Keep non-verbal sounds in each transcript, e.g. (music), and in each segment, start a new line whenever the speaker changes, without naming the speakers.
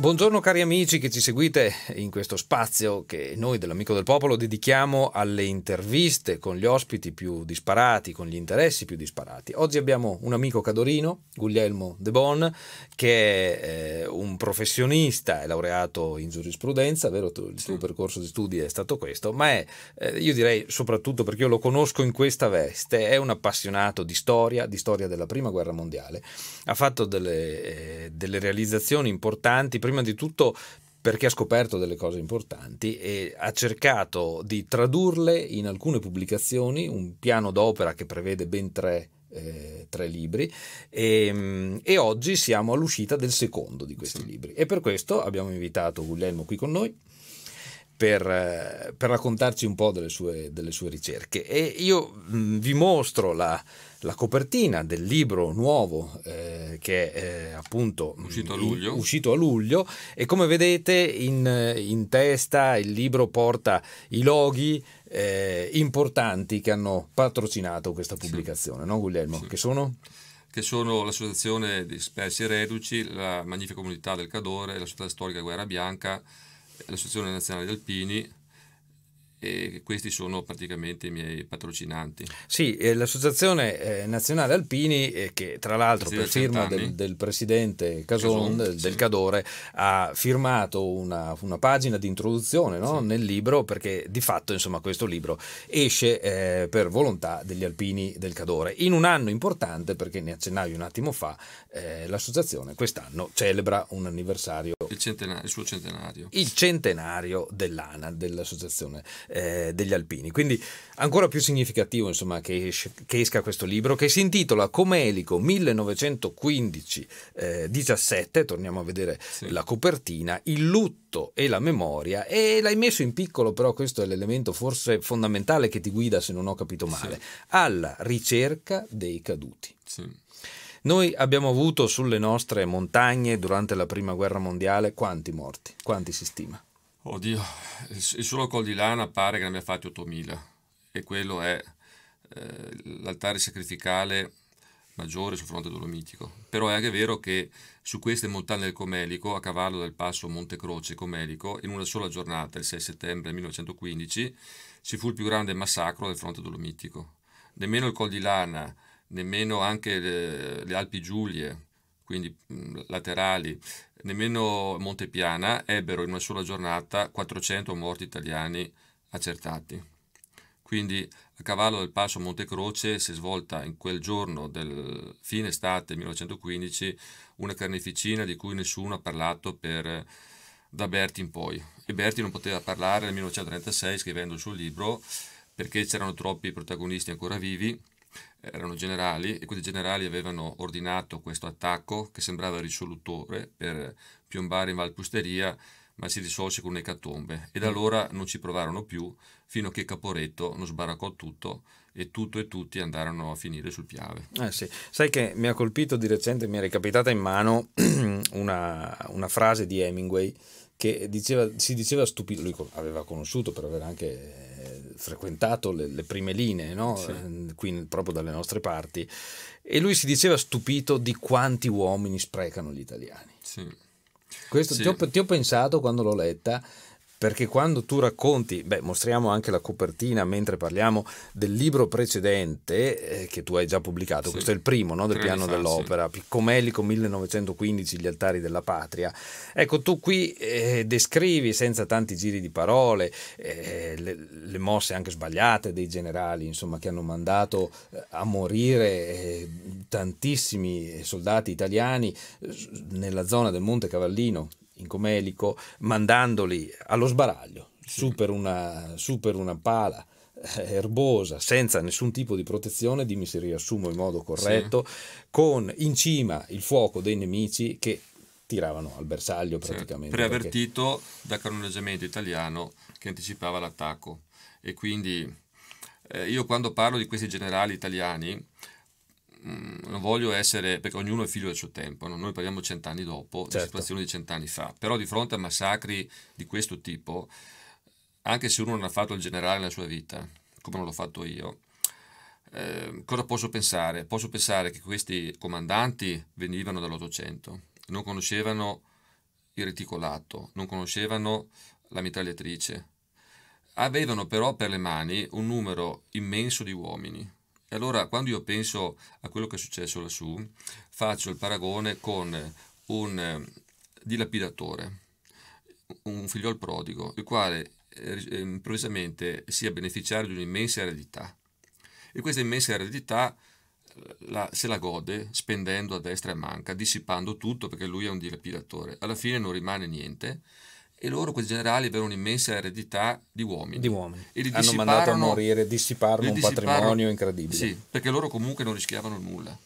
Buongiorno cari amici che ci seguite in questo spazio che noi dell'Amico del Popolo dedichiamo alle interviste con gli ospiti più disparati, con gli interessi più disparati. Oggi abbiamo un amico cadorino, Guglielmo De Bon, che è eh, un professionista, è laureato in giurisprudenza, vero? Il suo percorso di studi è stato questo, ma è, eh, io direi soprattutto perché io lo conosco in questa veste, è un appassionato di storia, di storia della Prima Guerra Mondiale, ha fatto delle, eh, delle realizzazioni importanti prima di tutto perché ha scoperto delle cose importanti e ha cercato di tradurle in alcune pubblicazioni, un piano d'opera che prevede ben tre eh, tre libri e, ehm, e, oggi siamo all'uscita del secondo di questi sì. libri e per questo abbiamo invitato Guglielmo qui con noi per, eh, per raccontarci un po' delle sue, delle sue ricerche e io mm, vi mostro la, la copertina del libro nuovo eh, che è eh, appunto uscito a, luglio. uscito a luglio e come vedete in, in, testa il libro porta i loghi eh, importanti che hanno patrocinato questa pubblicazione, sì. no Guglielmo? Sì. Che sono?
che sono l'associazione di Spessi Reduci, la Magnifica Comunità del Cadore, la Società Storica Guerra Bianca, l'associazione nazionale di Alpini, e questi sono praticamente i miei patrocinanti.
Sì, l'Associazione eh, Nazionale Alpini, eh, che tra l'altro per firma del, del, presidente Cason, Cason del sì. Cadore, ha firmato una, una pagina di introduzione no? sì. nel libro, perché di fatto insomma, questo libro esce eh, per volontà degli alpini del Cadore. In un anno importante, perché ne accennavi un attimo fa, eh, l'Associazione quest'anno celebra un anniversario. Il, il suo centenario. Il centenario dell'ANA, dell'Associazione eh, degli alpini. Quindi ancora più significativo insomma, che, esce, che, esca questo libro che si intitola Comelico 1915-17, eh, torniamo a vedere sì. la copertina, il lutto e la memoria e l'hai messo in piccolo però questo è l'elemento forse fondamentale che ti guida se non ho capito male, sì. alla ricerca dei caduti. Sì. Noi abbiamo avuto sulle nostre montagne durante la prima guerra mondiale quanti morti? Quanti si stima?
Oddio, il solo col di lana pare che ne abbia fatti 8000 e quello è eh, l'altare sacrificale maggiore sul fronte dolomitico. Però è anche vero che su queste montagne del Comelico, a cavallo del passo Monte Croce Comelico, in una sola giornata, il 6 settembre 1915, ci fu il più grande massacro del fronte dolomitico. Nemmeno il Col di Lana, nemmeno anche le, le Alpi Giulie, quindi laterali, nemmeno Montepiana, ebbero in una sola giornata 400 morti italiani accertati. Quindi a cavallo del passo Montecroce si è svolta in quel giorno del fine estate 1915 una carneficina di cui nessuno ha parlato per, da Berti in poi. E Berti non poteva parlare nel 1936 scrivendo il suo libro perché c'erano troppi protagonisti ancora vivi erano generali e questi generali avevano ordinato questo attacco che sembrava risolutore per piombare in Valpusteria ma si risolse con un'ecatombe e da mm. allora non ci provarono più fino a che Caporetto non sbaraccò tutto e tutto e tutti andarono a finire sul Piave.
Eh sì. Sai che mi ha colpito di recente, mi è ricapitata in mano (clears throat) una, una frase di Hemingway che diceva, si diceva stupido, lui aveva conosciuto per aver anche frequentato le, le prime linee, no? sì. Ehm, qui, proprio dalle nostre parti, e lui si diceva stupito di quanti uomini sprecano gli italiani. Sì. Questo sì. Ti, ho, ti, ho, pensato quando l'ho letta perché quando tu racconti, beh, mostriamo anche la copertina mentre parliamo del libro precedente eh, che tu hai già pubblicato, sì. questo è il primo no, del Tre piano fa, dell'opera, sì. Piccomelico 1915, Gli altari della patria. Ecco, tu qui eh, descrivi senza tanti giri di parole eh, le, le, mosse anche sbagliate dei generali, insomma, che hanno mandato eh, a morire eh, tantissimi soldati italiani eh, nella zona del Monte Cavallino in comelico mandandoli allo sbaraglio, sì. su, per una, su per una pala eh, erbosa, senza nessun tipo di protezione, dimmi se riassumo in modo corretto, sì. con in cima il fuoco dei nemici che tiravano al bersaglio praticamente. Sì,
preavvertito perché... da canoneggiamento italiano che anticipava l'attacco. E quindi eh, io quando parlo di questi generali italiani Mm, non voglio essere, perché ognuno è figlio del suo tempo, no? noi parliamo cent'anni dopo, certo. situazione di cent'anni fa, però di fronte a massacri di questo tipo, anche se uno non ha fatto il generale nella sua vita, come non l'ho fatto io, eh, cosa posso pensare? Posso pensare che questi comandanti venivano dall'Ottocento, non conoscevano il reticolato, non conoscevano la mitragliatrice, avevano però per le mani un numero immenso di uomini e allora quando io penso a quello che è successo lassù, faccio il paragone con un eh, dilapidatore, un figliol prodigo, il quale eh, eh improvvisamente sia beneficiario di un'immensa eredità. E questa immensa eredità eh, la, se la gode spendendo a destra e manca, dissipando tutto perché lui è un dilapidatore. Alla fine non rimane niente e loro, quei generali, avevano un'immensa eredità di uomini. Di uomini. E li Hanno mandato a morire, dissiparono un patrimonio incredibile. Sì, perché loro comunque non rischiavano nulla.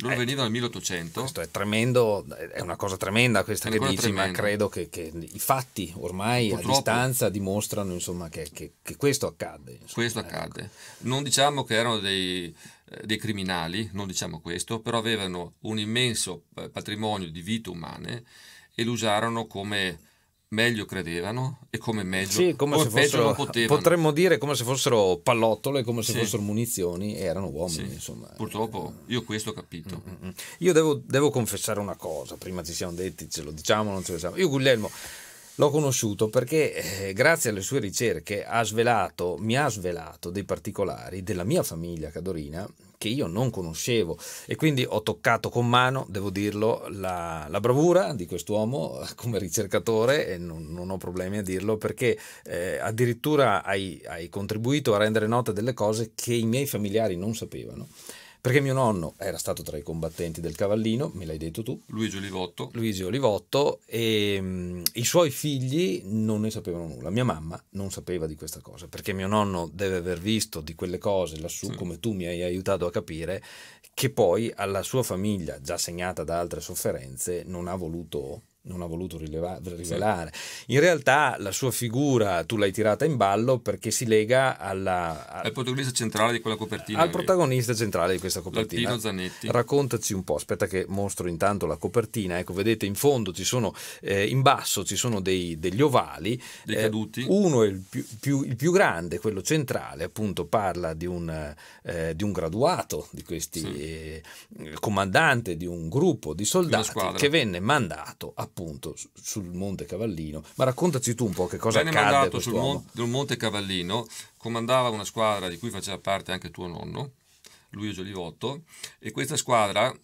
Loro
eh, venivano nel 1800. Questo è tremendo, è una cosa tremenda questa che dici, tremenda. ma credo che, che, i fatti ormai Purtroppo, a distanza dimostrano insomma, che, che, che, questo accadde. Insomma.
Questo ecco. accadde. Non diciamo che erano dei, eh, dei criminali, non diciamo questo, però avevano un immenso eh, patrimonio di vite umane e lo usarono come meglio credevano e come meglio sì, come se fossero, Potremmo dire come se fossero pallottole, come se sì. fossero munizioni e erano uomini. Sì. Insomma. Purtroppo eh, io questo ho capito. Mm-hmm.
Io devo, devo, confessare una cosa, prima ci siamo detti, ce lo diciamo non ce lo diciamo. Io Guglielmo l'ho conosciuto perché eh, grazie alle sue ricerche ha svelato, mi ha svelato dei particolari della mia famiglia cadorina che io non conoscevo e quindi ho toccato con mano, devo dirlo, la, la bravura di quest'uomo (laughs) come ricercatore e non, non ho problemi a dirlo perché eh, addirittura hai, hai contribuito a rendere note delle cose che i miei familiari non sapevano. Perché mio nonno era stato tra i combattenti del Cavallino, me l'hai detto tu. Luigi Olivotto. Luigi Olivotto e um, i suoi figli non ne sapevano nulla. Mia mamma non sapeva di questa cosa, perché mio nonno deve aver visto di quelle cose lassù, sì. come tu mi hai aiutato a capire, che poi alla sua famiglia, già segnata da altre sofferenze, non ha voluto non ha voluto rileva- rivelare. In realtà la sua figura tu l'hai tirata in ballo perché si lega alla,
a, al protagonista centrale di quella copertina. Al
protagonista centrale di questa copertina. L'Alpino Zanetti. Raccontaci un po', aspetta che mostro intanto la copertina. Ecco, vedete in fondo ci sono, eh, in basso ci sono dei, degli ovali. Dei eh, caduti. Eh, uno è il più, più, il più, grande, quello centrale, appunto parla di un, eh, di un graduato, di questi sì. Eh, comandante di un gruppo di soldati che venne mandato appunto appunto sul Monte Cavallino. Ma raccontaci tu un po' che cosa Venne accadde mandato sul mon-
Monte Cavallino, comandava una squadra di cui faceva parte anche tuo nonno, Luigi Olivotto, e questa squadra,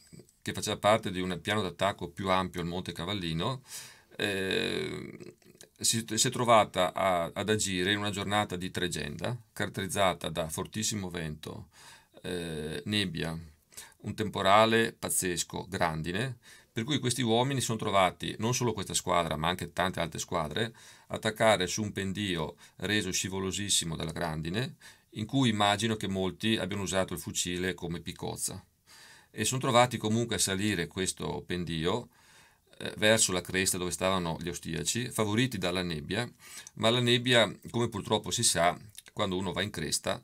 che faceva parte di un piano d'attacco più ampio al Monte Cavallino, eh, si, si, è trovata a, ad agire in una giornata di tregenda, caratterizzata da fortissimo vento, eh, nebbia, un temporale pazzesco, grandine, per cui questi uomini sono trovati, non solo questa squadra, ma anche tante altre squadre, attaccare su un pendio reso scivolosissimo dalla grandine, in cui immagino che molti abbiano usato il fucile come piccozza. E sono trovati comunque a salire questo pendio eh, verso la cresta dove stavano gli ostiaci, favoriti dalla nebbia, ma la nebbia, come purtroppo si sa, quando uno va in cresta,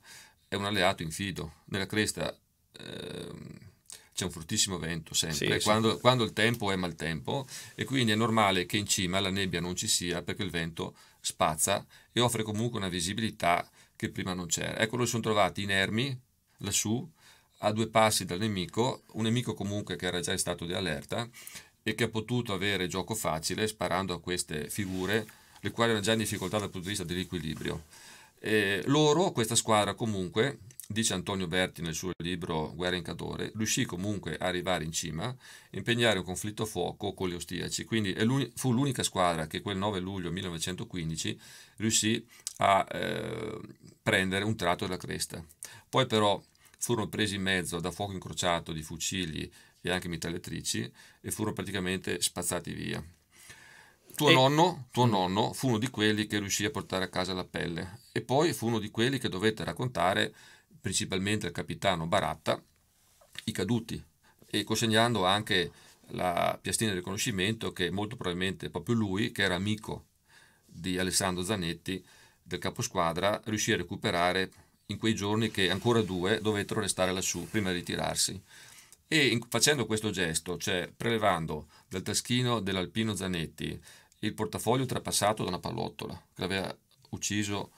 è un alleato infido. Nella cresta... Eh, c'è un fortissimo vento sempre, sì, quando, sì. quando, il tempo è maltempo e quindi è normale che in cima la nebbia non ci sia perché il vento spazza e offre comunque una visibilità che prima non c'era. Ecco, loro sono trovati inermi lassù, a due passi dal nemico, un nemico comunque che era già in stato di allerta e che ha potuto avere gioco facile sparando a queste figure, le quali erano già in difficoltà dal punto di vista dell'equilibrio. E loro, questa squadra comunque, dice Antonio Berti nel suo libro Guerra in Cadore, riuscì comunque a arrivare in cima e impegnare un conflitto a fuoco con gli austriaci. Quindi fu l'unica squadra che quel 9 luglio 1915 riuscì a eh, prendere un tratto della cresta. Poi però furono presi in mezzo da fuoco incrociato di fucili e anche mitragliatrici e furono praticamente spazzati via. Tuo, e... nonno, tuo, nonno, fu uno di quelli che riuscì a portare a casa la pelle e poi fu uno di quelli che dovette raccontare principalmente al capitano Baratta, i caduti e consegnando anche la piastina di riconoscimento che molto probabilmente proprio lui, che era amico di Alessandro Zanetti, del caposquadra, riuscì a recuperare in quei giorni che ancora due dovettero restare lassù prima di ritirarsi. E in, facendo questo gesto, cioè prelevando dal taschino dell'alpino Zanetti il portafoglio trapassato da una pallottola che l'aveva ucciso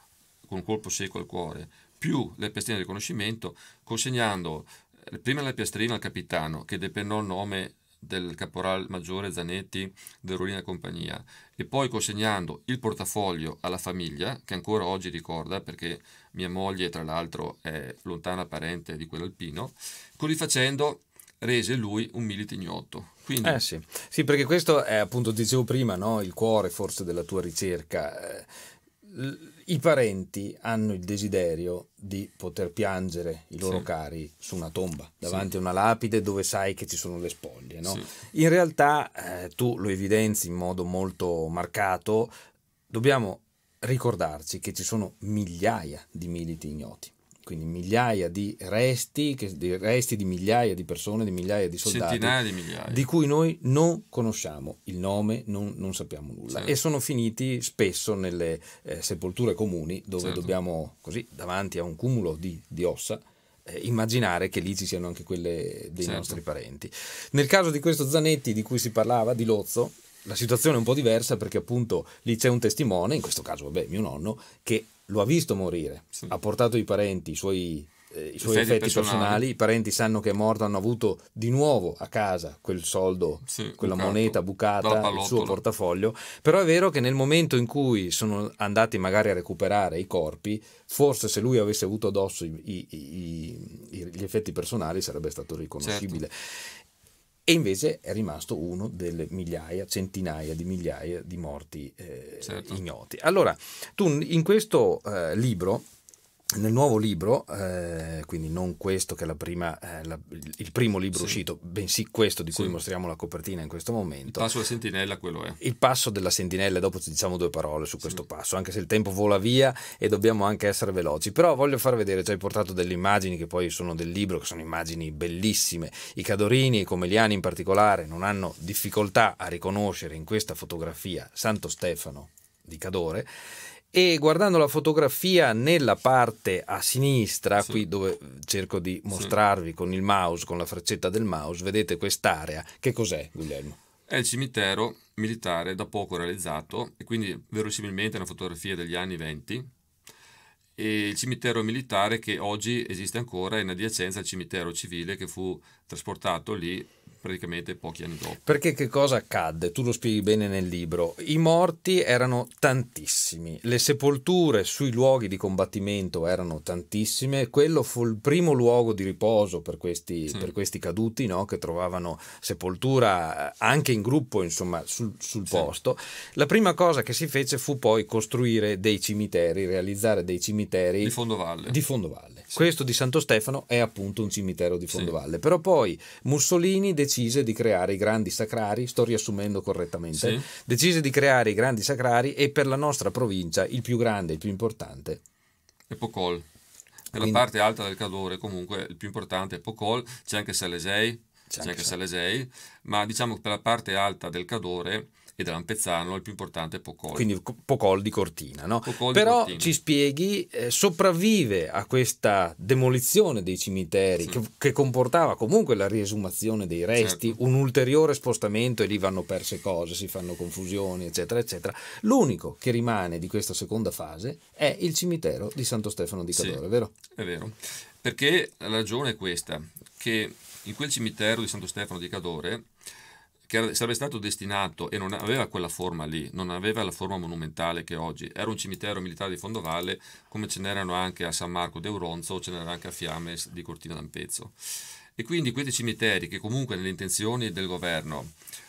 con un colpo secco al cuore, più le piastrine di riconoscimento, consegnando eh, prima la piastrina al capitano, che depennò il nome del caporal maggiore Zanetti del Rolina Compagnia, e poi consegnando il portafoglio alla famiglia, che ancora oggi ricorda, perché mia moglie, tra l'altro, è lontana parente di quell'alpino, così facendo rese lui un milite ignoto. Quindi... Eh sì. sì. perché questo è appunto,
dicevo prima, no? il cuore forse della tua ricerca. Eh, l- i parenti hanno il desiderio di poter piangere i loro sì. cari su una tomba, davanti sì. a una lapide dove sai che ci sono le spoglie. No? Sì. In realtà eh, tu lo evidenzi in modo molto marcato, dobbiamo ricordarci che ci sono migliaia di militi ignoti quindi migliaia di resti, che, di resti di migliaia di persone, di migliaia di soldati, centinaia di migliaia, di cui noi non conosciamo il nome, non, non sappiamo nulla certo. e sono finiti spesso nelle eh, sepolture comuni dove certo. dobbiamo, così, davanti a un cumulo di, di ossa, eh, immaginare che lì ci siano anche quelle dei certo. nostri parenti. Nel caso di questo Zanetti di cui si parlava, di Lozzo, la situazione è un po' diversa perché appunto lì c'è un testimone, in questo caso vabbè mio nonno, che lo ha visto morire, sì. ha portato i parenti, i suoi, eh, i suoi effetti personali. personali. i parenti sanno che è morto, hanno avuto di nuovo a casa quel soldo, sì, quella bucato, moneta bucata, il suo portafoglio, però è vero che nel momento in cui sono andati magari a recuperare i corpi, forse se lui avesse avuto addosso i, i, gli effetti personali sarebbe stato riconoscibile. Certo e invece è rimasto uno delle migliaia, centinaia di migliaia di morti eh, certo. ignoti. Allora, tu in questo eh, libro nel nuovo libro, eh, quindi non questo che è prima, eh, la, il primo libro sì. uscito, bensì questo di cui sì. mostriamo la copertina in questo momento.
Il passo della sentinella, quello è.
Il passo della sentinella, dopo ti diciamo due parole su questo sì. passo, anche se il tempo vola via e dobbiamo anche essere veloci. Però voglio far vedere, ci hai portato delle immagini che poi sono del libro, che sono immagini bellissime. I Cadorini, i Comeliani in particolare, non hanno difficoltà a riconoscere in questa fotografia Santo Stefano di Cadore e guardando la fotografia nella parte a sinistra, sì. qui dove cerco di mostrarvi sì. con il mouse, con la freccetta del mouse, vedete
quest'area.
Che cos'è, Guglielmo?
È il cimitero militare da poco realizzato e quindi verosimilmente una fotografia degli anni 20 e il cimitero militare che oggi esiste ancora in adiacenza al cimitero civile che fu trasportato lì praticamente pochi anni dopo.
Perché che cosa accadde? Tu lo spieghi bene nel libro. I morti erano tantissimi, le sepolture sui luoghi di combattimento erano tantissime, quello fu il primo luogo di riposo per questi, sì. per questi caduti no? che trovavano sepoltura eh, anche in gruppo, insomma, sul, sul sì. posto. La prima cosa che si fece fu poi costruire dei cimiteri, realizzare dei cimiteri cimiteri di Fondovalle. Di Fondovalle. Sì. Questo di Santo Stefano è appunto un cimitero di Fondovalle. Sì. Però poi Mussolini decise di creare i grandi sacrari, sto riassumendo correttamente, sì. decise di creare i grandi sacrari e per la nostra provincia il più grande, il più importante. È Pocol. Per Quindi... la parte
alta del Cadore comunque il più importante è Pocol, c'è anche Salesei, c'è anche Salesei, ma diciamo che per la parte alta del Cadore e da Lampezzano, il più importante è Pocol. Quindi
Pocol di Cortina. No? Pocol Però Cortina. ci spieghi, eh, sopravvive a questa demolizione dei cimiteri sì. che, che, comportava comunque la riesumazione dei resti, certo. un ulteriore spostamento e lì vanno perse cose, si fanno confusioni, eccetera, eccetera. L'unico che rimane di questa seconda fase è il cimitero di Santo Stefano di Cadore, sì, vero?
È vero, perché la ragione è questa, che in quel cimitero di Santo Stefano di Cadore che sarebbe stato destinato e non aveva quella forma lì, non aveva la forma monumentale che oggi. Era un cimitero militare di Fondovalle, come ce n'erano anche a San Marco d'Euronzo, ce n'era anche a Fiamme di Cortina d'Ampezzo. E quindi questi cimiteri che comunque nelle intenzioni del governo,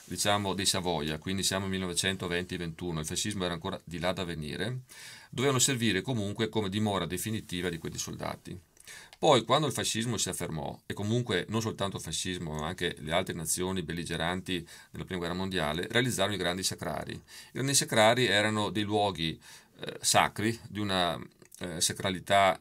diciamo dei Savoia, quindi siamo nel 1920-21, il fascismo era ancora di là da venire, dovevano servire comunque come dimora definitiva di questi soldati. Poi, quando il fascismo si affermò, e comunque non soltanto il fascismo, ma anche le altre nazioni belligeranti della Prima Guerra Mondiale, realizzarono i grandi sacrari. I grandi sacrari erano dei luoghi eh, sacri, di una eh, sacralità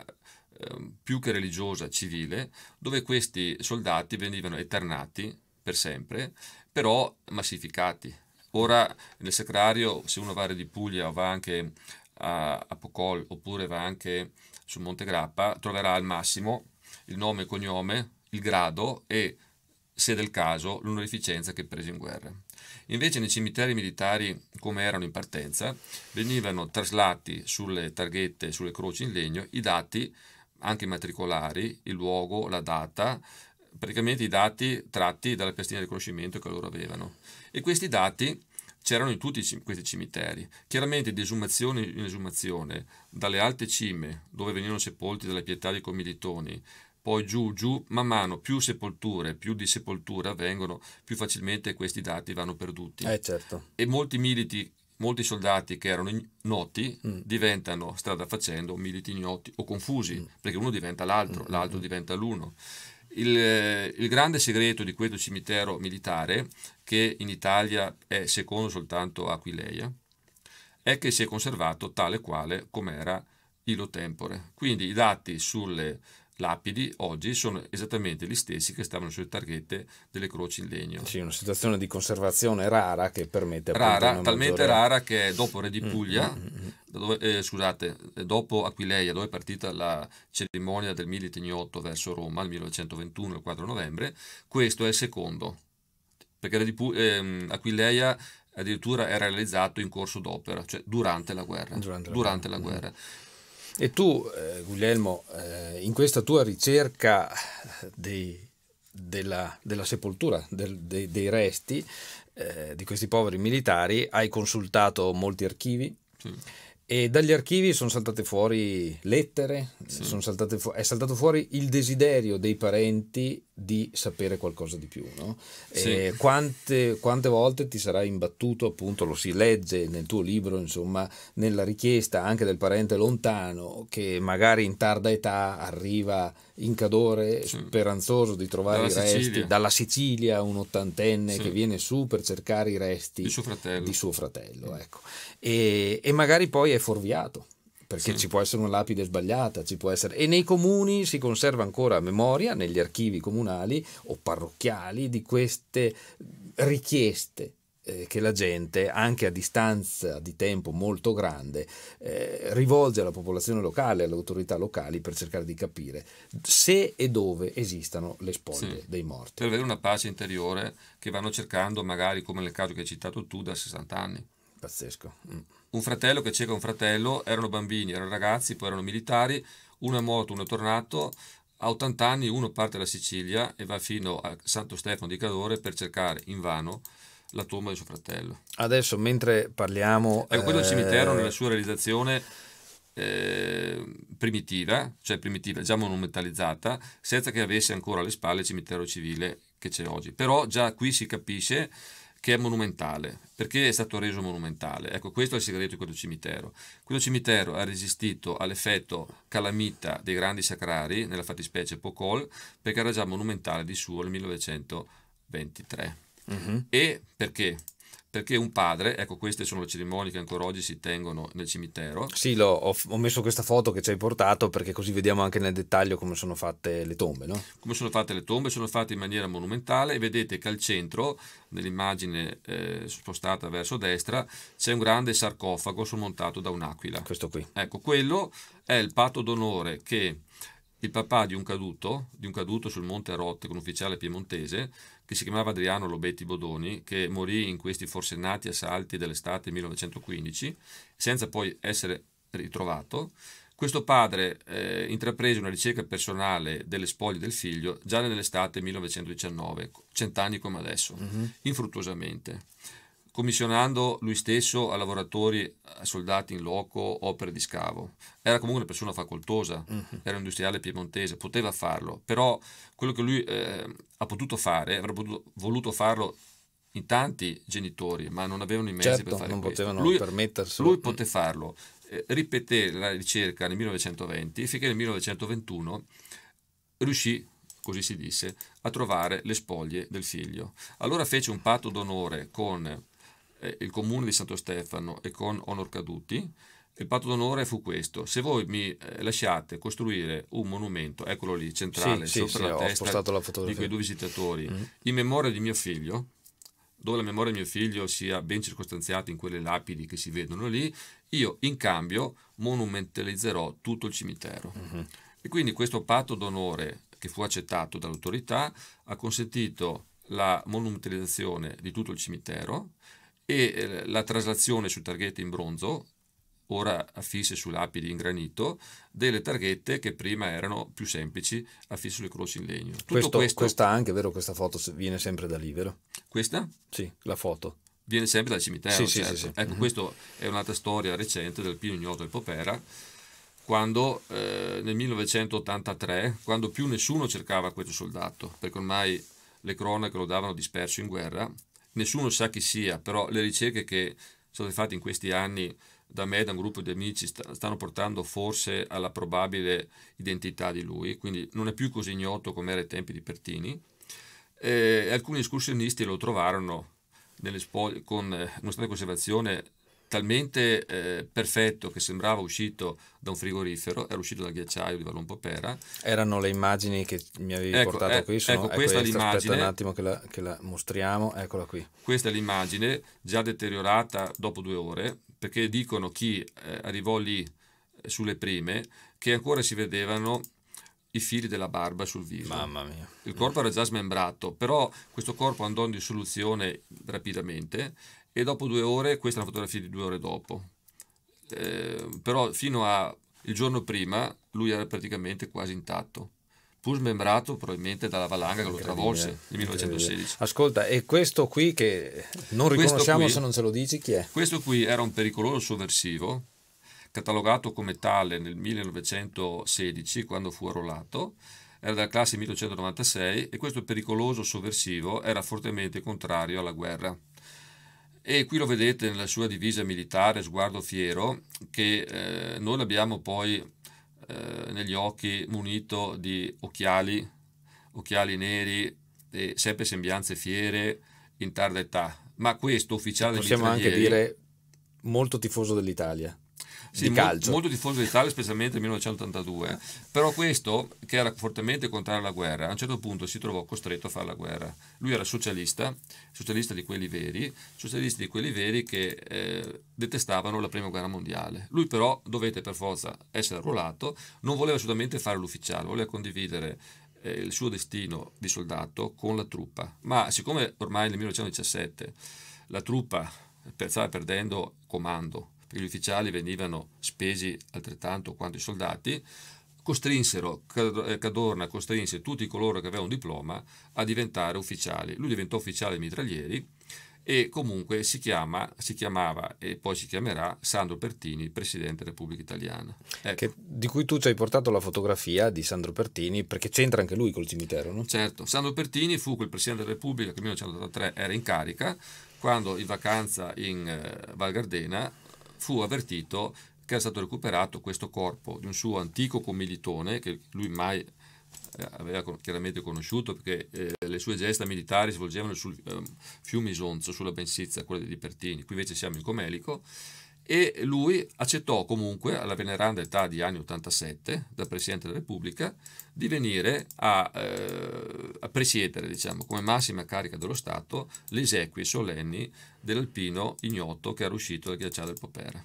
ehm, più che religiosa, civile, dove questi soldati venivano eternati per sempre, però massificati. Ora nel sacrario, se uno va a Re di Puglia o va anche a, a Pocol oppure va anche su Monte Grappa troverà al massimo il nome e cognome, il grado e, se del caso, l'onorificenza che prese in guerra. Invece nei cimiteri militari, come erano in partenza, venivano traslati sulle targhette, sulle croci in legno, i dati, anche matricolari, il luogo, la data, praticamente i dati tratti dalla piastina di riconoscimento che loro avevano. E questi dati c'erano in tutti questi cimiteri. Chiaramente di esumazione in esumazione, dalle alte cime, dove venivano sepolti dalle pietà dei commilitoni, poi giù, giù, man mano, più sepolture, più di sepolture avvengono, più facilmente questi dati vanno perduti. Eh, certo. E molti militi, molti soldati che erano noti mm. diventano, strada facendo, militi ignoti o confusi, mm. perché uno diventa l'altro, mm. l'altro mm. diventa l'uno. Il, eh, il, grande segreto di questo cimitero militare, che in Italia è secondo soltanto Aquileia, è che si è conservato tale quale com'era illo tempore. Quindi i dati sulle lapidi oggi sono esattamente gli stessi che stavano sulle targhette delle croci in legno. Sì, una
situazione di conservazione rara che permette rara, talmente maggiore... rara
che dopo Re di mm, Puglia, mm-hmm. dove, eh, scusate, dopo Aquileia, dove è partita la cerimonia del Milite Ignotto verso Roma il 1921, il 4 novembre, questo è il secondo. Perché Re Pu- eh, Aquileia addirittura era realizzato in corso d'opera, cioè durante la guerra. Durante la, durante la guerra. guerra. E tu, eh, Guglielmo, eh,
in questa tua ricerca dei, della, della, sepoltura, del, dei, dei, resti eh, di questi poveri militari, hai consultato molti archivi. Sì e dagli archivi sono saltate fuori lettere, sì. saltate fu- è saltato fuori il desiderio dei parenti di sapere qualcosa di più. No? Sì. Quante, quante, volte ti sarai imbattuto, appunto, lo si legge nel tuo libro, insomma, nella richiesta anche del parente lontano che magari in tarda età arriva incadore speranzoso di trovare dalla i resti Sicilia. dalla Sicilia, un ottantenne sì. che viene su per cercare i resti di suo fratello, di suo fratello ecco. e, e magari poi è forviato perché sì. ci può essere una lapide sbagliata, ci può essere... E nei comuni si conserva ancora memoria, negli archivi comunali o parrocchiali, di queste richieste eh, che la gente, anche a distanza di tempo molto grande, eh, rivolge alla popolazione locale, alle autorità locali per cercare di capire se e dove esistano le spoglie sì, dei
morti. Per avere una pace interiore che vanno cercando, magari come nel caso che hai citato tu, da 60 anni. Pazzesco. Mm. Un fratello che cerca un fratello, erano bambini, erano ragazzi, poi erano militari, uno è morto, uno è tornato, a 80 anni uno parte dalla Sicilia e va fino a Santo Stefano di Cadore per cercare invano la tomba di suo fratello.
Adesso, mentre parliamo... Ecco, quello è eh... cimitero nella
sua realizzazione eh, primitiva, cioè primitiva, già monumentalizzata, senza che avesse ancora alle spalle il cimitero civile che c'è oggi. Però già qui si capisce che è monumentale, perché è stato reso monumentale. Ecco, questo è il segreto di quello cimitero. Quello cimitero ha resistito all'effetto calamita dei grandi sacrari, nella fattispecie Pocol, perché era già monumentale di suo nel 1923. Uh-huh. E perché? perché un padre, ecco queste sono le cerimonie che ancora oggi si tengono nel cimitero.
Sì, lo, ho, messo questa foto che ci hai portato perché così vediamo anche nel dettaglio come sono fatte le tombe. No?
Come sono fatte le tombe, sono fatte in maniera monumentale e vedete che al centro, nell'immagine eh, spostata verso destra, c'è un grande sarcofago sormontato da un'aquila. Questo qui. Ecco, quello è il patto d'onore che il papà di un caduto, di un caduto sul Monte Arotte, un ufficiale piemontese, che si chiamava Adriano Lobetti Bodoni, che morì in questi forsennati assalti dell'estate 1915, senza poi essere ritrovato. Questo padre eh, intraprese una ricerca personale delle spoglie del figlio già nell'estate 1919, cent'anni come adesso, mm-hmm. infruttuosamente commissionando lui stesso a lavoratori, a soldati in loco, opere di scavo. Era comunque una persona facoltosa, uh-huh. era un industriale piemontese, poteva farlo, però quello che lui eh, ha potuto fare, avrebbe potuto, voluto farlo in tanti genitori, ma non avevano i mezzi certo, per fare non questo. Potevano lui,
permetterselo. Lui
poté farlo. Eh, ripeté la ricerca nel 1920 finché nel 1921 riuscì così si disse, a trovare le spoglie del figlio. Allora fece un patto d'onore con il comune di Santo Stefano e con Onor Caduti, il patto d'onore fu questo. Se voi mi eh, lasciate costruire un monumento, eccolo lì, centrale, sì, sopra sì, la sì, testa la di quei due visitatori, mm-hmm. in memoria di mio figlio, dove la memoria di mio figlio sia ben circostanziata in quelle lapidi che si vedono lì, io in cambio monumentalizzerò tutto il cimitero. Mm-hmm. E quindi questo patto d'onore che fu accettato dall'autorità ha consentito la monumentalizzazione di tutto il cimitero e eh, la traslazione su targhette in bronzo, ora affisse su lapidi in granito, delle targhette che prima erano più semplici, affisse sulle croci in legno. Tutto questo, questo,
questa anche, vero? Questa foto viene sempre da lì, vero? Questa? Sì, la foto.
Viene sempre dal cimitero, sì, certo. sì, sì, sì. Ecco, uh-huh. Mm-hmm. questa è un'altra storia recente del Pino Ignoto e Popera, quando eh, nel 1983, quando più nessuno cercava questo soldato, perché ormai le cronache lo davano disperso in guerra, nessuno sa chi sia, però le ricerche che sono state fatte in questi anni da me e da un gruppo di amici stanno portando forse alla probabile identità di lui, quindi non è più così ignoto come era ai tempi di Pertini. E alcuni escursionisti lo trovarono nelle spoglie, con, eh, nonostante la conservazione talmente eh, perfetto che sembrava uscito da un frigorifero, era uscito dal ghiacciaio di Vallompopera. Erano le immagini che mi avevi ecco, portato eh, qui. Sono, ecco, questa ecco, è l'immagine. Aspetta un
attimo che la, che la, mostriamo, eccola qui.
Questa è l'immagine già deteriorata dopo due ore, perché dicono chi eh, arrivò lì eh, sulle prime che ancora si vedevano i fili della barba sul viso. Mamma mia. Il corpo era già smembrato, però questo corpo andò in dissoluzione rapidamente e dopo due ore, questa è una fotografia di due ore dopo, eh, però fino al giorno prima lui era praticamente quasi intatto pur smembrato probabilmente dalla valanga che lo travolse nel 1916. Ascolta, e
questo qui che non riconosciamo qui, se non ce lo dici chi è?
Questo qui era un pericoloso sovversivo, catalogato come tale nel 1916 quando fu arruolato, era della classe 1896 e questo pericoloso sovversivo era fortemente contrario alla guerra. E qui lo vedete nella sua divisa militare, sguardo fiero, che eh, noi l'abbiamo poi eh, negli occhi munito di occhiali, occhiali neri, e sempre sembianze fiere in tarda età. Ma questo ufficiale... Possiamo anche dire
molto tifoso
dell'Italia sì, di calcio. Molto, molto diffuso in Italia, specialmente nel 1982. Però questo, che era fortemente contrario alla guerra, a un certo punto si trovò costretto a fare la guerra. Lui era socialista, socialista di quelli veri, socialista di quelli veri che eh, detestavano la prima guerra mondiale. Lui però dovette per forza essere arruolato, non voleva assolutamente fare l'ufficiale, voleva condividere eh, il suo destino di soldato con la truppa. Ma siccome ormai nel 1917 la truppa stava perdendo comando perché gli ufficiali venivano spesi altrettanto quanto i soldati, costrinsero, eh, Cadorna costrinse tutti coloro che avevano un diploma a diventare ufficiali. Lui diventò ufficiale mitraglieri e comunque si, chiama, si chiamava e poi si chiamerà Sandro Pertini, Presidente della Repubblica Italiana.
Ecco. Che, di cui tu ci hai portato la fotografia di Sandro
Pertini, perché c'entra anche lui col cimitero, no? Certo, Sandro Pertini fu quel Presidente della Repubblica che nel 1983 era in carica, quando in vacanza in eh, Val Gardena fu avvertito che era stato recuperato questo corpo di un suo antico commilitone che lui mai eh, aveva chiaramente conosciuto perché eh, le sue gesta militari si svolgevano sul eh, fiume Isonzo, sulla Bensizza, quella di Pertini, qui invece siamo in Comelico, e lui accettò comunque alla veneranda età di anni 87 da Presidente della Repubblica di venire a, eh, a presiedere diciamo, come massima carica dello Stato le esequie solenni dell'alpino ignoto che era uscito dal ghiacciaio del Popera.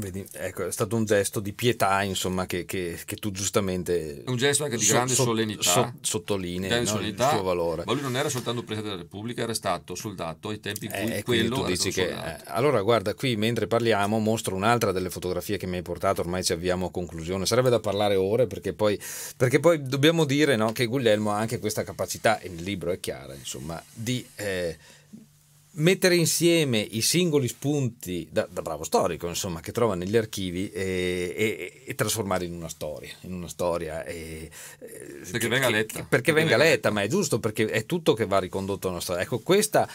Vedi, ecco, è stato un gesto di pietà, insomma, che, che, che tu giustamente... un gesto anche di grande so, solennità. So, sottolinei grande no? solennità, il suo valore. Ma lui non
era soltanto Presidente della Repubblica, era stato soldato ai tempi in cui eh, quello tu dici che, eh,
Allora, guarda, qui mentre parliamo mostro un'altra delle fotografie che mi hai portato, ormai ci avviamo a conclusione. Sarebbe da parlare ore perché poi, perché poi dobbiamo dire no, che Guglielmo ha anche questa capacità, e il libro è chiaro, insomma, di... Eh, mettere insieme i singoli spunti da, da bravo storico, insomma, che trova negli archivi e, e, e trasformarli in una storia. In una storia e, eh, perché che, venga letta. perché, perché venga, venga letta, ma è giusto perché è tutto che va ricondotto a una storia. Ecco, questa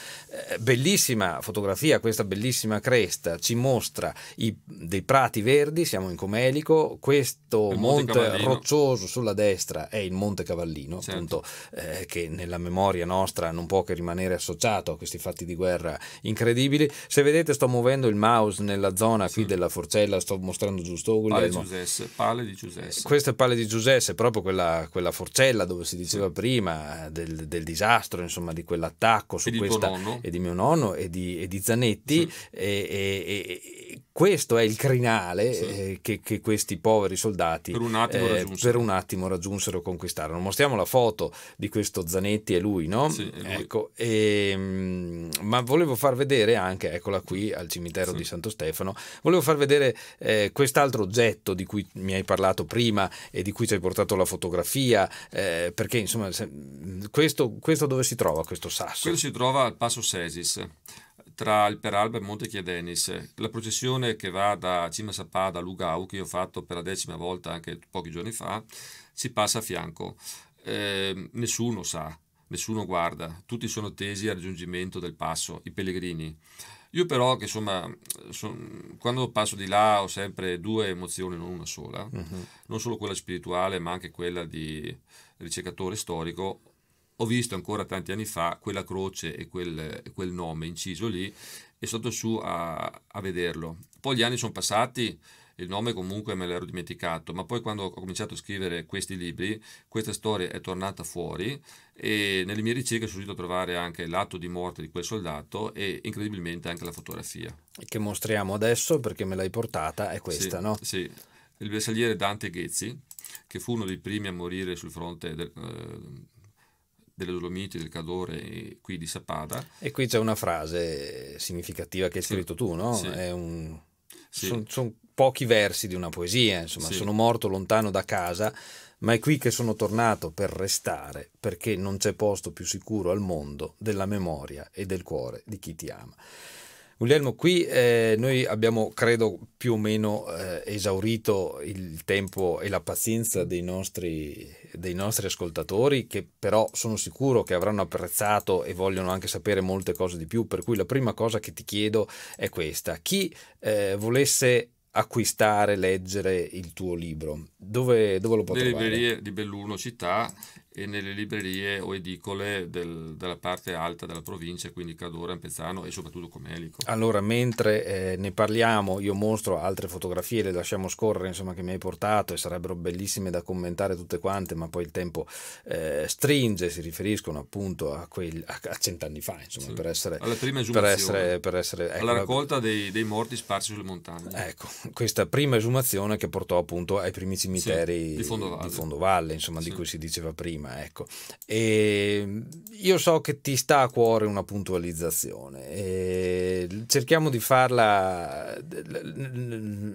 eh, bellissima fotografia, questa bellissima cresta ci mostra i, dei prati verdi, siamo in Comelico, questo monte, monte roccioso sulla destra è il Monte Cavallino, certo. appunto, eh, che nella memoria nostra non può che rimanere associato a questi fatti di guerra software incredibili. Se vedete sto muovendo il mouse nella zona sì. qui della forcella, sto mostrando giusto di
Giuseppe. pale di Giuseppe.
Questa è Pale di Giuseppe, proprio quella, quella, forcella dove si diceva sì. prima del, del, disastro, insomma, di quell'attacco su e questa e di mio nonno e di, e di Zanetti. Sì. E, e, questo è il crinale eh, che, che, questi poveri soldati per un, eh, per un attimo raggiunsero conquistarono. Mostriamo la foto di questo Zanetti e lui, no? Sì, lui. Ecco, e, ehm, ma volevo far vedere anche, eccola qui al cimitero sì. di Santo Stefano, volevo far vedere eh, quest'altro oggetto di cui mi hai parlato prima e di cui ci hai portato la fotografia, eh, perché insomma se, questo, questo, dove si trova questo sasso?
Questo si trova al Passo Sesis tra il Peralba e Monte Chiedenis. La processione che va da Cima Sappada a Lugau, che io ho fatto per la decima volta anche pochi giorni fa, si passa a fianco. Eh, nessuno sa nessuno guarda, tutti sono tesi al raggiungimento del passo, i pellegrini. Io però, che insomma, son, quando passo di là ho sempre due emozioni, non una sola, uh-huh. non solo quella spirituale, ma anche quella di ricercatore storico. Ho visto ancora tanti anni fa quella croce e quel, quel nome inciso lì e sono stato su a, a vederlo. Poi gli anni sono passati, il nome comunque me l'ero dimenticato, ma poi quando ho cominciato a scrivere questi libri, questa storia è tornata fuori e nelle mie ricerche sono riuscito a trovare anche l'atto di morte di quel soldato e incredibilmente anche la fotografia.
Che mostriamo adesso perché me l'hai portata, è questa, sì, no?
Sì, il bersagliere Dante Ghezzi, che fu uno dei primi a morire sul fronte del... Eh, delle Dolomiti, del Cadore qui di Sapada.
E qui c'è una frase significativa che hai sì. scritto tu, no? Sì. È un sì. Sono son pochi versi di una poesia, insomma, sì. sono morto lontano da casa, ma è qui che sono tornato per restare, perché non c'è posto più sicuro al mondo della memoria e del cuore di chi ti ama. Guglielmo, qui eh, noi abbiamo, credo, più o meno eh, esaurito il tempo e la pazienza dei nostri, dei nostri, ascoltatori, che però sono sicuro che avranno apprezzato e vogliono anche sapere molte cose di più. Per cui la prima cosa che ti chiedo è questa. Chi eh, volesse acquistare, leggere il tuo libro, dove, dove lo può trovare? Le
librerie di Belluno Città e nelle librerie o edicole del, della parte alta della provincia, quindi Cadore, Ampezzano e soprattutto Comelico.
Allora, mentre eh, ne parliamo, io mostro altre fotografie, le lasciamo scorrere, insomma, che mi hai portato e sarebbero bellissime da commentare tutte quante, ma poi il tempo eh, stringe, si riferiscono appunto a, quel, a cent'anni fa,
insomma, sì. per essere... Alla prima esumazione. Per essere, per essere, ecco, alla raccolta dei, dei, morti sparsi sulle montagne. Ecco,
questa prima esumazione che portò appunto ai primi cimiteri sì, di Fondovalle, di Fondovalle insomma, sì. di cui si diceva prima me, ecco. E ehm, io so che ti sta a cuore una puntualizzazione e ehm, cerchiamo di farla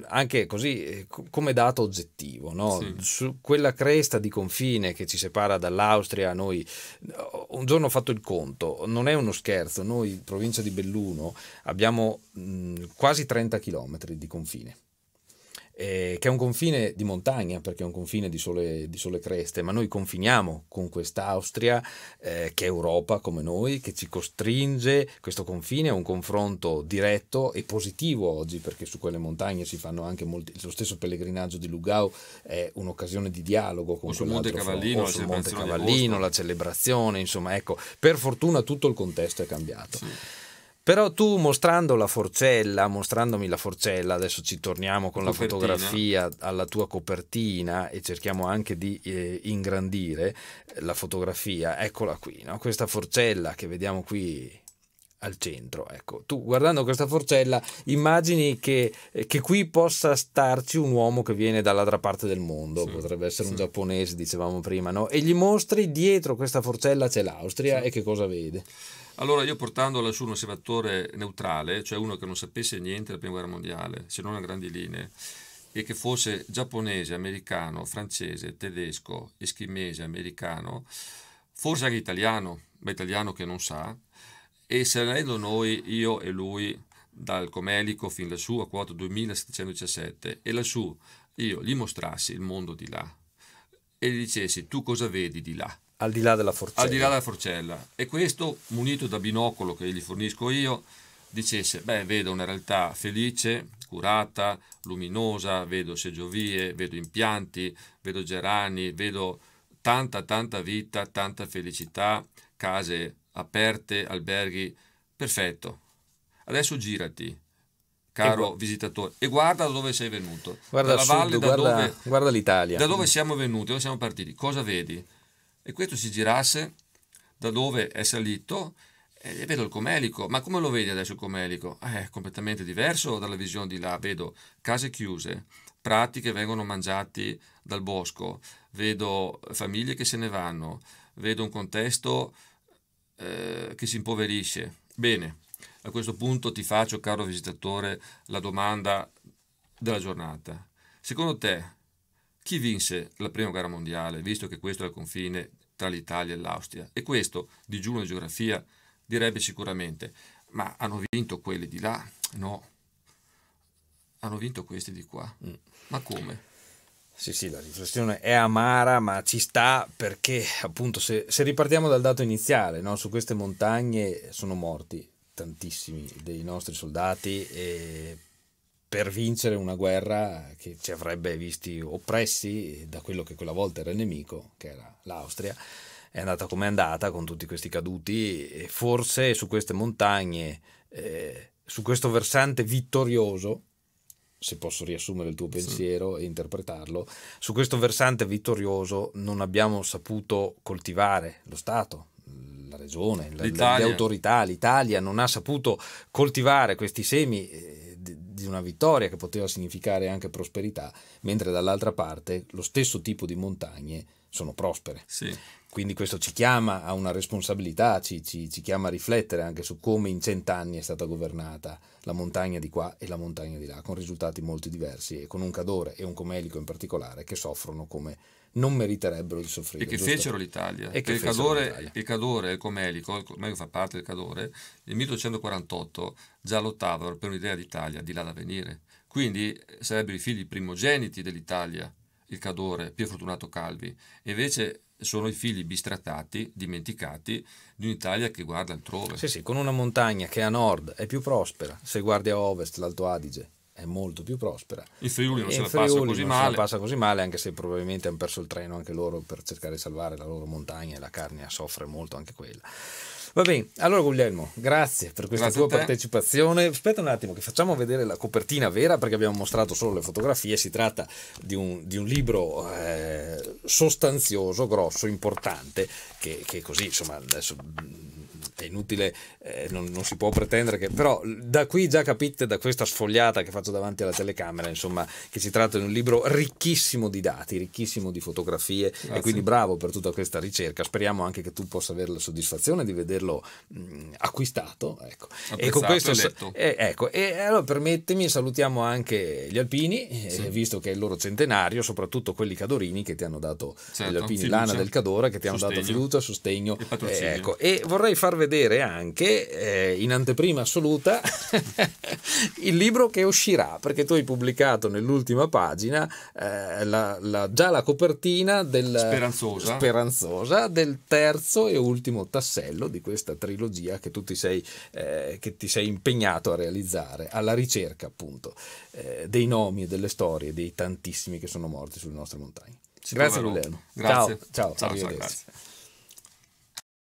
anche così eh, come dato oggettivo, no? sì. Su quella cresta di confine che ci separa dall'Austria, noi un giorno ho fatto il conto, non è uno scherzo, noi provincia di Belluno abbiamo mh, quasi 30 km di confine eh, che è un confine di montagna, perché è un confine di sole, di sole creste, ma noi confiniamo con quest'Austria, eh, che è Europa come noi, che ci costringe, questo confine a un confronto diretto e positivo oggi, perché su quelle montagne si fanno anche molti, lo stesso pellegrinaggio di Lugau è un'occasione di dialogo con sul Monte Cavallino, o sul Monte Cavallino, la celebrazione, insomma, ecco, per fortuna tutto il contesto è cambiato. Sì. Però tu mostrando la forcella, mostrandomi la forcella, adesso ci torniamo con copertina. la fotografia alla tua copertina e cerchiamo anche di eh, ingrandire la fotografia, eccola qui, no? questa forcella che vediamo qui al centro. Ecco, tu guardando questa forcella immagini che, eh, che, qui possa starci un uomo che viene dall'altra parte del mondo, sì, potrebbe essere sì. un giapponese, dicevamo prima, no? E gli mostri dietro questa forcella c'è l'Austria sì. e che cosa vede?
Allora io portandola su un osservatore neutrale, cioè uno che non sapesse niente della Prima Guerra Mondiale, se non a grandi linee, e che fosse giapponese, americano, francese, tedesco, eschimese, americano, forse anche italiano, ma italiano che non sa, e se saremmo noi, io e lui, dal Comelico fin lassù a quota 2717, e lassù io gli mostrassi il mondo di là, e gli dicessi tu cosa vedi di là? Al di là della forcella. Al di là della forcella. E questo, munito da binocolo che gli fornisco io, dicesse, beh, vedo una realtà felice, curata, luminosa, vedo seggiovie, vedo impianti, vedo gerani, vedo tanta, tanta vita, tanta felicità, case aperte, alberghi, perfetto. Adesso girati, caro e visitatore, e guarda da dove sei venuto. Guarda, Dalla sud, valle, guarda, dove, guarda l'Italia. Da dove siamo venuti, dove siamo partiti, cosa vedi? e questo si girasse da dove è salito e vedo il comelico. Ma come lo vedi adesso il comelico? Ah, è completamente diverso dalla visione di là. Vedo case chiuse, prati che vengono mangiati dal bosco, vedo famiglie che se ne vanno, vedo un contesto eh, che si impoverisce. Bene, a questo punto ti faccio, caro visitatore, la domanda della giornata. Secondo te chi vinse la prima guerra mondiale, visto che questo è il confine tra l'Italia e l'Austria? E questo, digiuno di geografia, direbbe sicuramente, ma hanno vinto quelli di là? No, hanno vinto questi di qua. Mm. Ma come? Sì, sì, la riflessione
è amara, ma ci sta perché appunto se, se ripartiamo dal dato iniziale, no? su queste montagne sono morti tantissimi dei nostri soldati e per vincere una guerra che ci avrebbe visti oppressi da quello che quella volta era il nemico, che era l'Austria. È andata come è andata con tutti questi caduti e forse su queste montagne, eh, su questo versante vittorioso, se posso riassumere il tuo pensiero sì. e interpretarlo, su questo versante vittorioso non abbiamo saputo coltivare lo Stato, la regione, le autorità, l'Italia non ha saputo coltivare questi semi eh, di una vittoria che poteva significare anche prosperità, mentre dall'altra parte lo stesso tipo di montagne sono prospere. Sì. Quindi questo ci chiama a una responsabilità, ci, ci, ci chiama a riflettere anche su come in cent'anni è stata governata la montagna di qua e la montagna di là, con risultati molto diversi e con un Cadore e un Comelico in particolare che soffrono come non meriterebbero di soffrire. E che giusto? fecero l'Italia. E che il, cadore,
il Cadore, il Comelico, il Comelico fa parte del Cadore, nel 1848 già lottavano per un'idea d'Italia di là da venire. Quindi sarebbero i figli primogeniti dell'Italia il Cadore, Pio Fortunato Calvi, e invece sono i figli bistrattati, dimenticati, di un'Italia che guarda altrove. Sì, sì, con
una montagna che a nord è più prospera, se guardi a ovest l'Alto Adige è molto più prospera. Il Friuli non, se la, Friuli non se la passa così male, anche se probabilmente hanno perso il treno anche loro per cercare di salvare la loro montagna e la carne soffre molto anche quella. Va bene, allora Guglielmo, grazie per questa grazie tua partecipazione. Aspetta un attimo che facciamo vedere la copertina vera perché abbiamo mostrato solo le fotografie, si tratta di un, di un libro eh, sostanzioso, grosso, importante, che, che così insomma adesso mm, è inutile, eh, non, non, si può pretendere che, però da qui già capite, da questa sfogliata che faccio davanti alla telecamera, insomma, che si tratta di un libro ricchissimo di dati, ricchissimo di fotografie Grazie. e quindi bravo per tutta questa ricerca, speriamo anche che tu possa avere la soddisfazione di vederlo averlo mh, acquistato. Ecco. E con questo, eh, ecco, e allora permettimi, salutiamo anche gli alpini, eh, sì. eh, visto che è il loro centenario, soprattutto quelli cadorini che ti hanno dato, eh, certo, gli alpini, fiducia, l'ana del Cadora, che ti hanno sostegno, dato fiducia, sostegno. E, eh, ecco. e vorrei far vedere anche, in anteprima assoluta, (laughs) il libro che uscirà, perché tu hai pubblicato nell'ultima pagina la, la, già la copertina del, speranzosa. speranzosa del terzo e ultimo tassello di questo questa trilogia che tu ti sei, eh, ti sei impegnato a realizzare, alla ricerca appunto eh, dei nomi e delle storie dei tantissimi che sono morti sulle nostre montagne. Ci grazie troverò. Grazie. Ciao, ciao, ciao, ciao